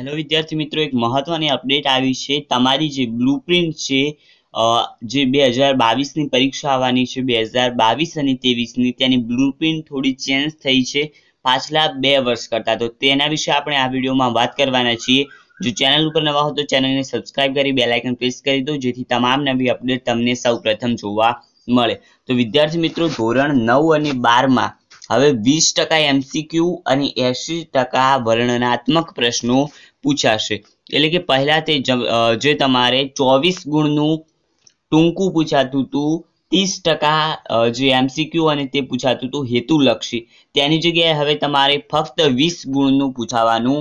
hello વિદ્યાર્થી મિત્રો એક મહત્વની અપડેટ આવી છે તમારી જે બ્લુપ્રિન્ટ છે જે બે હજાર બાવીસની પરીક્ષા આવવાની છે બે હજાર બાવીસ અને ત્રેવીસની તેની બ્લુપ્રિન્ટ થોડી ચેન્જ થઈ છે પાછલા બે વર્ષ કરતાં તો તેના વિશે આપણે આ વિડીયોમાં વાત કરવાના છીએ જો ચેનલ ઉપર નવા હો તો ચેનલને સબસ્ક્રાઇબ કરી બે લાઇકન પ્રેસ કરી દો જેથી તમામ નવી અપડેટ તમને સૌ પ્રથમ જોવા મળે તો વિદ્યાર્થી મિત્રો ધોરણ નવ અને બારમાં હવે વીસ ટકા એમસીક્યુ અને એંશી ટકા વર્ણનાત્મક પ્રશ્નો પૂછાશે એટલે કે પહેલા તે જે તમારે ચોવીસ ગુણનું ટૂંકું પૂછાતું હતું ત્રીસ ટકા જે એમસીક્યુ અને તે પૂછાતું હતું હેતુલક્ષી તેની જગ્યાએ હવે તમારે ફક્ત વીસ ગુણનું પૂછાવાનું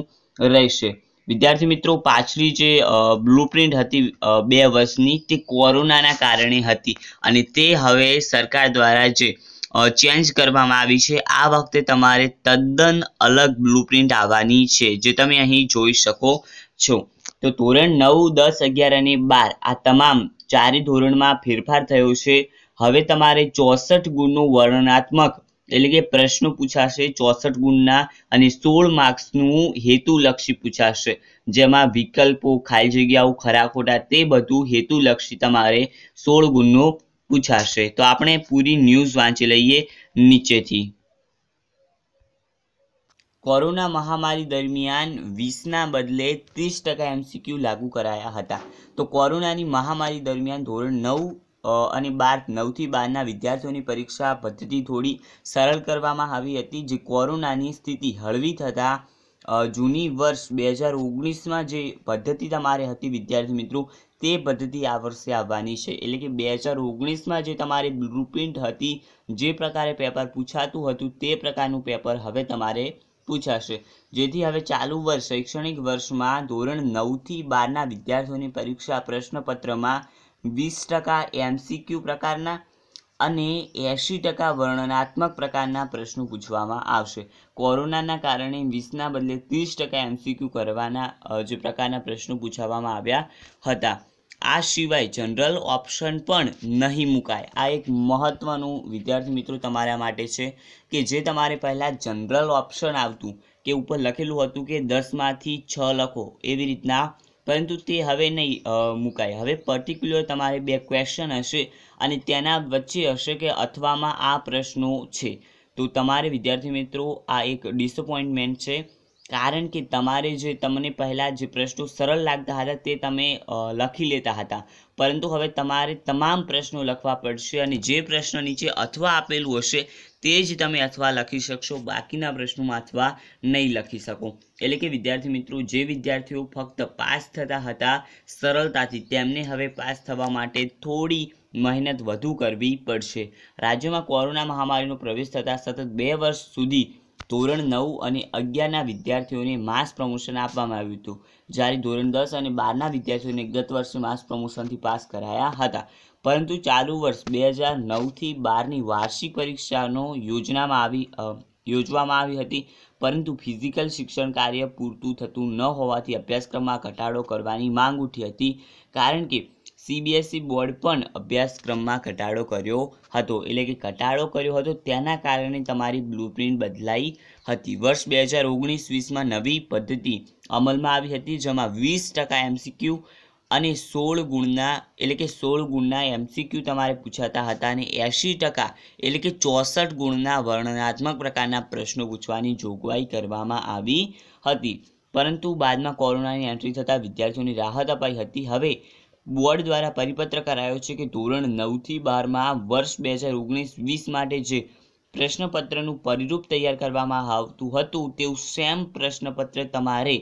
રહેશે વિદ્યાર્થી મિત્રો પાછલી જે બ્લુપ્રિન્ટ હતી બે વર્ષની તે કોરોનાના કારણે હતી અને તે હવે સરકાર દ્વારા જે ચેન્જ કરવામાં આવી છે આ વખતે તમારે તદ્દન અલગ બ્લુપ્રિન્ટ આવવાની છે જે તમે અહીં જોઈ શકો છો તો ધોરણ નવ દસ અગિયાર અને બાર આ તમામ ચારે ધોરણમાં ફેરફાર થયો છે હવે તમારે ચોસઠ ગુણનું વર્ણનાત્મક એટલે કે પ્રશ્નો પૂછાશે ચોસઠ ગુણના અને સોળ માર્ક્સનું હેતુલક્ષી પૂછાશે જેમાં વિકલ્પો ખાલી જગ્યાઓ ખરા ખોટા તે બધું હેતુલક્ષી તમારે સોળ ગુણનું પૂછાશે તો આપણે પૂરી ન્યૂઝ વાંચી લઈએ નીચેથી કોરોના મહામારી દરમિયાન વીસના બદલે ત્રીસ ટકા એમસીક્યુ લાગુ કરાયા હતા તો કોરોનાની મહામારી દરમિયાન ધોરણ નવ અને બાર નવથી બારના વિદ્યાર્થીઓની પરીક્ષા પદ્ધતિ થોડી સરળ કરવામાં આવી હતી જે કોરોનાની સ્થિતિ હળવી થતાં જૂની વર્ષ બે હજાર ઓગણીસમાં જે પદ્ધતિ તમારે હતી વિદ્યાર્થી મિત્રો તે પદ્ધતિ આ વર્ષે આવવાની છે એટલે કે બે હજાર ઓગણીસમાં જે તમારી બ્લુ હતી જે પ્રકારે પેપર પૂછાતું હતું તે પ્રકારનું પેપર હવે તમારે પૂછાશે જેથી હવે ચાલુ વર્ષ શૈક્ષણિક વર્ષમાં ધોરણ નવથી બારના વિદ્યાર્થીઓની પરીક્ષા પ્રશ્નપત્રમાં વીસ ટકા એમસીક્યુ પ્રકારના અને એંશી ટકા વર્ણનાત્મક પ્રકારના પ્રશ્નો પૂછવામાં આવશે કોરોનાના કારણે વીસના બદલે ત્રીસ ટકા એમસીક્યુ કરવાના જે પ્રકારના પ્રશ્નો પૂછવામાં આવ્યા હતા આ સિવાય જનરલ ઓપ્શન પણ નહીં મુકાય આ એક મહત્ત્વનું વિદ્યાર્થી મિત્રો તમારા માટે છે કે જે તમારે પહેલાં જનરલ ઓપ્શન આવતું કે ઉપર લખેલું હતું કે દસમાંથી છ લખો એવી રીતના પરંતુ તે હવે નહીં મુકાય હવે પર્ટિક્યુલર તમારે બે ક્વેશ્ચન હશે અને તેના વચ્ચે હશે કે અથવામાં આ પ્રશ્નો છે તો તમારે વિદ્યાર્થી મિત્રો આ એક ડિસઅપોઇન્ટમેન્ટ છે કારણ કે તમારે જે તમને પહેલાં જે પ્રશ્નો સરળ લાગતા હતા તે તમે લખી લેતા હતા પરંતુ હવે તમારે તમામ પ્રશ્નો લખવા પડશે અને જે પ્રશ્ન નીચે અથવા આપેલું હશે તે જ તમે અથવા લખી શકશો બાકીના પ્રશ્નોમાં અથવા નહીં લખી શકો એટલે કે વિદ્યાર્થી મિત્રો જે વિદ્યાર્થીઓ ફક્ત પાસ થતા હતા સરળતાથી તેમને હવે પાસ થવા માટે થોડી મહેનત વધુ કરવી પડશે રાજ્યમાં કોરોના મહામારીનો પ્રવેશ થતાં સતત બે વર્ષ સુધી ધોરણ નવ અને અગિયારના વિદ્યાર્થીઓને માસ પ્રમોશન આપવામાં આવ્યું હતું જ્યારે ધોરણ દસ અને બારના વિદ્યાર્થીઓને ગત વર્ષે માસ પ્રમોશનથી પાસ કરાયા હતા પરંતુ ચાલુ વર્ષ બે હજાર નવથી બારની વાર્ષિક પરીક્ષાનો યોજનામાં આવી યોજવામાં આવી હતી પરંતુ ફિઝિકલ શિક્ષણ કાર્ય પૂરતું થતું ન હોવાથી અભ્યાસક્રમમાં ઘટાડો કરવાની માંગ ઉઠી હતી કારણ કે સીબીએસઈ બોર્ડ પણ અભ્યાસક્રમમાં ઘટાડો કર્યો હતો એટલે કે ઘટાડો કર્યો હતો તેના કારણે તમારી બ્લુપ્રિન્ટ બદલાઈ હતી વર્ષ બે હજાર ઓગણીસ વીસમાં નવી પદ્ધતિ અમલમાં આવી હતી જેમાં વીસ ટકા એમસીક્યુ અને સોળ ગુણના એટલે કે સોળ ગુણના એમસીક્યુ તમારે પૂછાતા હતા અને એંશી ટકા એટલે કે ચોસઠ ગુણના વર્ણનાત્મક પ્રકારના પ્રશ્નો પૂછવાની જોગવાઈ કરવામાં આવી હતી પરંતુ બાદમાં કોરોનાની એન્ટ્રી થતાં વિદ્યાર્થીઓની રાહત અપાઈ હતી હવે બોર્ડ દ્વારા પરિપત્ર કરાયો છે કે ધોરણ નવથી બારમાં વર્ષ બે હજાર ઓગણીસ વીસ માટે જે પ્રશ્નપત્રનું પરિરૂપ તૈયાર કરવામાં આવતું હતું તેવું સેમ પ્રશ્નપત્ર તમારે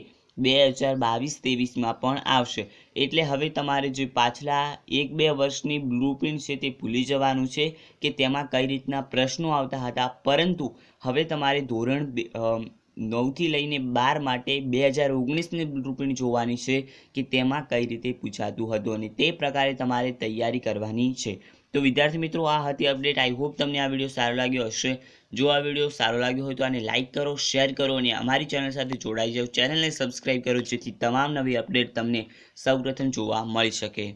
બે હજાર બાવીસ ત્રેવીસમાં પણ આવશે એટલે હવે તમારે જે પાછલા એક બે વર્ષની બ્લુપ્રિન્ટ છે તે ભૂલી જવાનું છે કે તેમાં કઈ રીતના પ્રશ્નો આવતા હતા પરંતુ હવે તમારે ધોરણ નવથી લઈને બાર માટે બે હજાર ઓગણીસની બ્લુપ્રિન્ટ જોવાની છે કે તેમાં કઈ રીતે પૂછાતું હતું અને તે પ્રકારે તમારે તૈયારી કરવાની છે તો વિદ્યાર્થી મિત્રો આ હતી અપડેટ આઈ હોપ તમને આ વિડીયો સારો લાગ્યો હશે જો આ વિડીયો સારો લાગ્યો હોય તો આને લાઇક કરો શેર કરો અને અમારી ચેનલ સાથે જોડાઈ જાઓ ચેનલને સબસ્ક્રાઈબ કરો જેથી તમામ નવી અપડેટ તમને સૌપ્રથમ જોવા મળી શકે